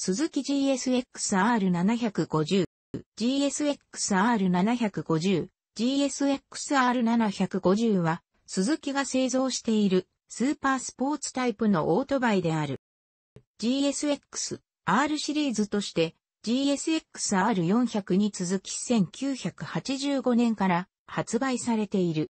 鈴木 GSXR750、GSXR750、GSXR750 は、鈴木が製造しているスーパースポーツタイプのオートバイである。GSX、R シリーズとして GSXR400 に続き1985年から発売されている。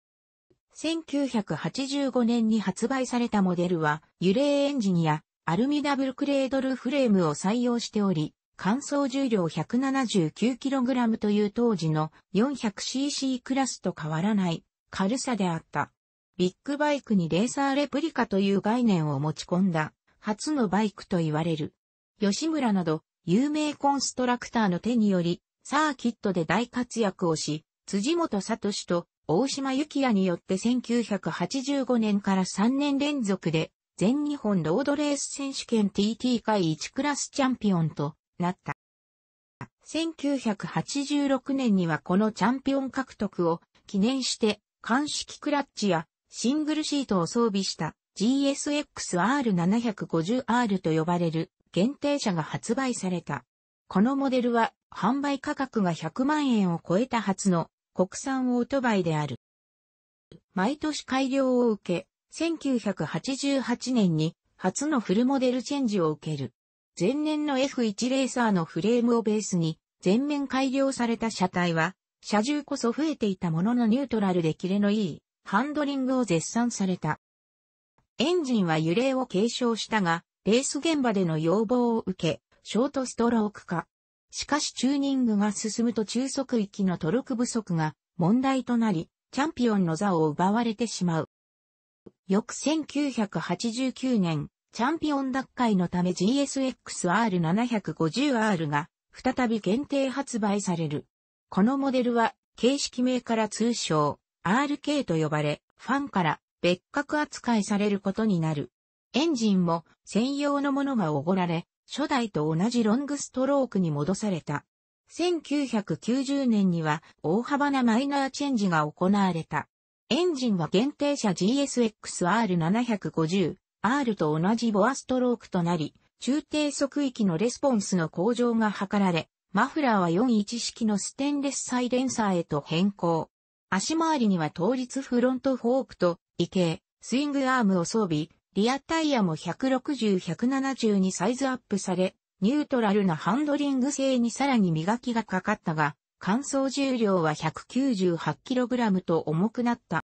1985年に発売されたモデルは、揺れエンジンやアルミダブルクレードルフレームを採用しており、乾燥重量 179kg という当時の 400cc クラスと変わらない軽さであった。ビッグバイクにレーサーレプリカという概念を持ち込んだ初のバイクと言われる。吉村など有名コンストラクターの手によりサーキットで大活躍をし、辻本聡と大島幸也によって1985年から3年連続で全日本ロードレース選手権 TT 会1クラスチャンピオンとなった。1986年にはこのチャンピオン獲得を記念して、鑑識クラッチやシングルシートを装備した GSX-R750R と呼ばれる限定車が発売された。このモデルは販売価格が100万円を超えた初の国産オートバイである。毎年改良を受け、1988年に初のフルモデルチェンジを受ける。前年の F1 レーサーのフレームをベースに全面改良された車体は、車重こそ増えていたもののニュートラルでキレのいいハンドリングを絶賛された。エンジンは揺れを継承したが、レース現場での要望を受け、ショートストローク化。しかしチューニングが進むと中速域のトルク不足が問題となり、チャンピオンの座を奪われてしまう。翌1989年、チャンピオン脱会のため GSX-R750R が再び限定発売される。このモデルは形式名から通称 RK と呼ばれ、ファンから別格扱いされることになる。エンジンも専用のものがおごられ、初代と同じロングストロークに戻された。1990年には大幅なマイナーチェンジが行われた。エンジンは限定車 GSX-R750、R と同じボアストロークとなり、中低速域のレスポンスの向上が図られ、マフラーは41式のステンレスサイレンサーへと変更。足回りには倒立フロントフォークと、異形、スイングアームを装備、リアタイヤも160-170にサイズアップされ、ニュートラルなハンドリング性にさらに磨きがかかったが、乾燥重量は 198kg と重くなった。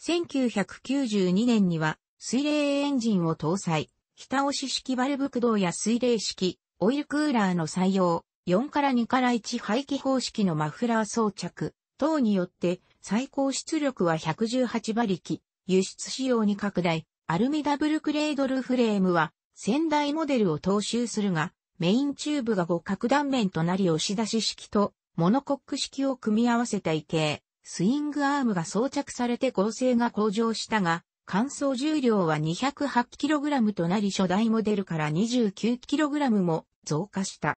1992年には水冷エンジンを搭載、北押し式バルブ駆動や水冷式、オイルクーラーの採用、4から2から1排気方式のマフラー装着、等によって最高出力は118馬力、輸出仕様に拡大、アルミダブルクレードルフレームは先代モデルを踏襲するが、メインチューブが互角断面となり押し出し式とモノコック式を組み合わせた池、スイングアームが装着されて構成が向上したが、乾燥重量は 208kg となり初代モデルから 29kg も増加した。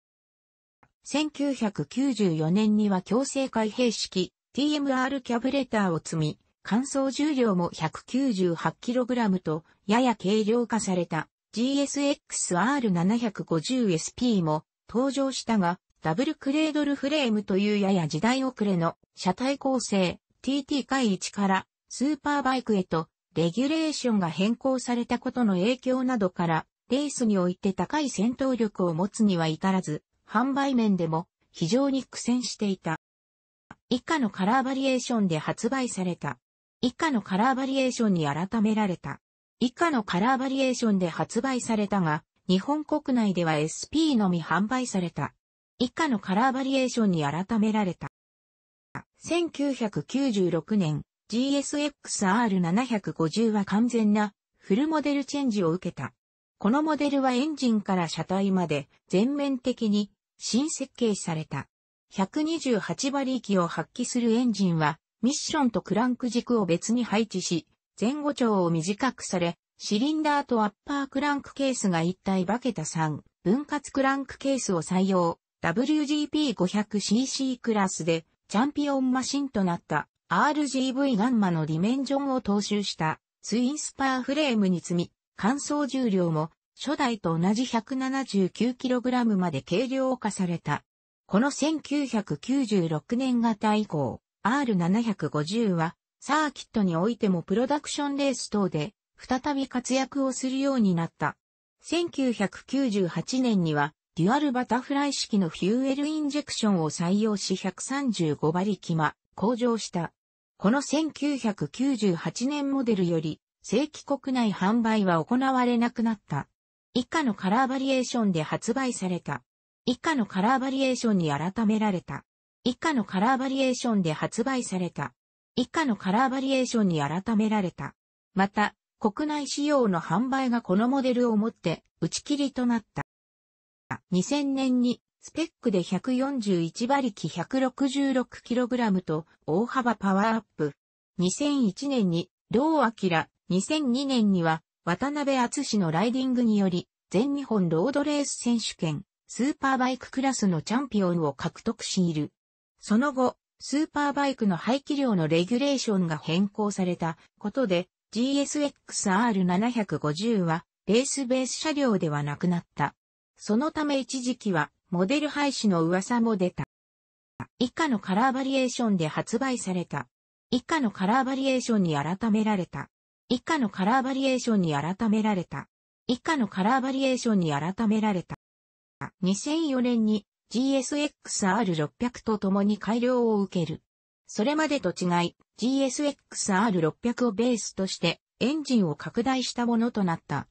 1994年には強制開閉式 TMR キャブレターを積み、乾燥重量も 198kg とやや軽量化された GSX-R750SP も登場したが、ダブルクレードルフレームというやや時代遅れの車体構成 TT 回1からスーパーバイクへとレギュレーションが変更されたことの影響などからレースにおいて高い戦闘力を持つには至らず販売面でも非常に苦戦していた。以下のカラーバリエーションで発売された。以下のカラーバリエーションに改められた。以下のカラーバリエーションで発売されたが、日本国内では SP のみ販売された。以下のカラーバリエーションに改められた。1996年、GSX-R750 は完全なフルモデルチェンジを受けた。このモデルはエンジンから車体まで全面的に新設計された。128馬力を発揮するエンジンはミッションとクランク軸を別に配置し、前後長を短くされ、シリンダーとアッパークランクケースが一体化けた3分割クランクケースを採用。WGP500cc クラスでチャンピオンマシンとなった RGV ガンマのディメンジョンを踏襲したツインスパーフレームに積み、乾燥重量も初代と同じ 179kg まで軽量化された。この1996年型以降、R750 はサーキットにおいてもプロダクションレース等で再び活躍をするようになった。1998年にはデュアルバタフライ式のフューエルインジェクションを採用し135馬力ま、向上した。この1998年モデルより、正規国内販売は行われなくなった。以下のカラーバリエーションで発売された。以下のカラーバリエーションに改められた。以下のカラーバリエーションで発売された。以下のカラーバリエーションに改められた。また、国内仕様の販売がこのモデルをもって打ち切りとなった。2000年にスペックで141馬力 166kg と大幅パワーアップ。2001年に、ロー・明、2002年には、渡辺厚のライディングにより、全日本ロードレース選手権、スーパーバイククラスのチャンピオンを獲得している。その後、スーパーバイクの排気量のレギュレーションが変更されたことで、GSX-R750 は、レースベース車両ではなくなった。そのため一時期はモデル廃止の噂も出た。以下のカラーバリエーションで発売された。以下のカラーバリエーションに改められた。以下のカラーバリエーションに改められた。以下のカラーバリエーションに改められた。2004年に GSXR600 と共に改良を受ける。それまでと違い、GSXR600 をベースとしてエンジンを拡大したものとなった。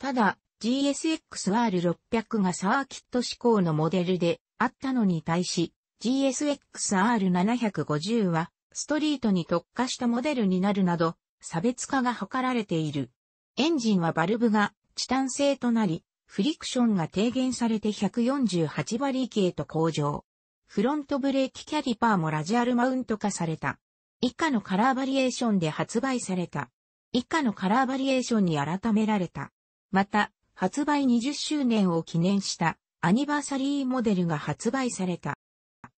ただ、GSX-R600 がサーキット志向のモデルであったのに対し、GSX-R750 はストリートに特化したモデルになるなど、差別化が図られている。エンジンはバルブがチタン製となり、フリクションが低減されて148馬力へと向上。フロントブレーキキャリパーもラジアルマウント化された。以下のカラーバリエーションで発売された。以下のカラーバリエーションに改められた。また、発売20周年を記念したアニバーサリーモデルが発売された。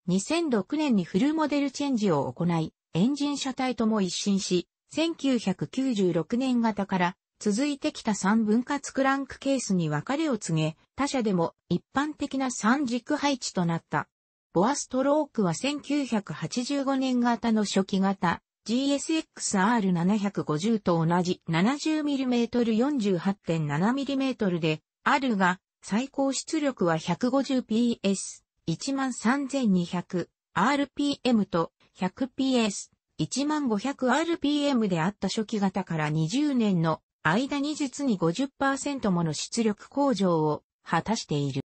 2006年にフルモデルチェンジを行い、エンジン車体とも一新し、1996年型から続いてきた3分割クランクケースに別れを告げ、他社でも一般的な3軸配置となった。ボアストロークは1985年型の初期型、GSXR750 と同じ 70mm48.7mm であるが、最高出力は 150PS、13200RPM と 100PS、1500RPM であった初期型から20年の間に実に50%もの出力向上を果たしている。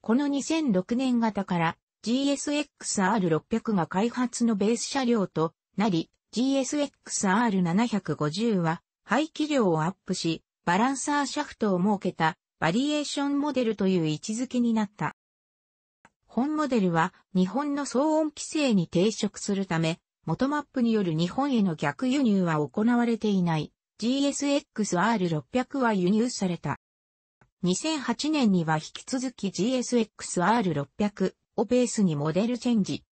この2006年型から GSXR600 が開発のベース車両となり、GSX-R750 は排気量をアップし、バランサーシャフトを設けたバリエーションモデルという位置づけになった。本モデルは日本の騒音規制に抵触するため、元マップによる日本への逆輸入は行われていない GSX-R600 は輸入された。2008年には引き続き GSX-R600 をベースにモデルチェンジ。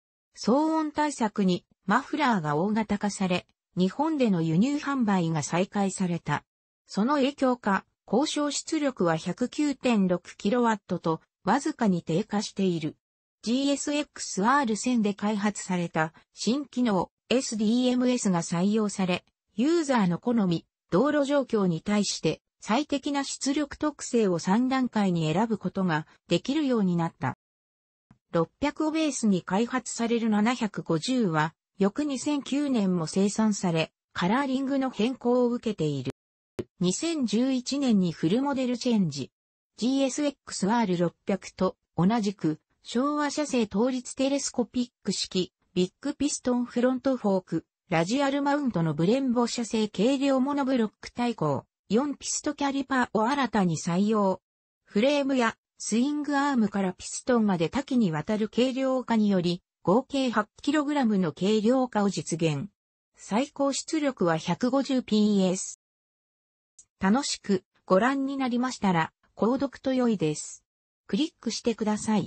騒音対策にマフラーが大型化され、日本での輸入販売が再開された。その影響か、交渉出力は 109.6kW と、わずかに低下している。GSX-R1000 で開発された新機能 SDMS が採用され、ユーザーの好み、道路状況に対して最適な出力特性を3段階に選ぶことができるようになった。600をベースに開発される750は翌2009年も生産され、カラーリングの変更を受けている。2011年にフルモデルチェンジ。GSX-R600 と同じく昭和車製倒立テレスコピック式ビッグピストンフロントフォークラジアルマウントのブレンボ車製軽量モノブロック対抗4ピストキャリパーを新たに採用。フレームやスイングアームからピストンまで多岐にわたる軽量化により合計 8kg の軽量化を実現。最高出力は 150PS。楽しくご覧になりましたら、購読と良いです。クリックしてください。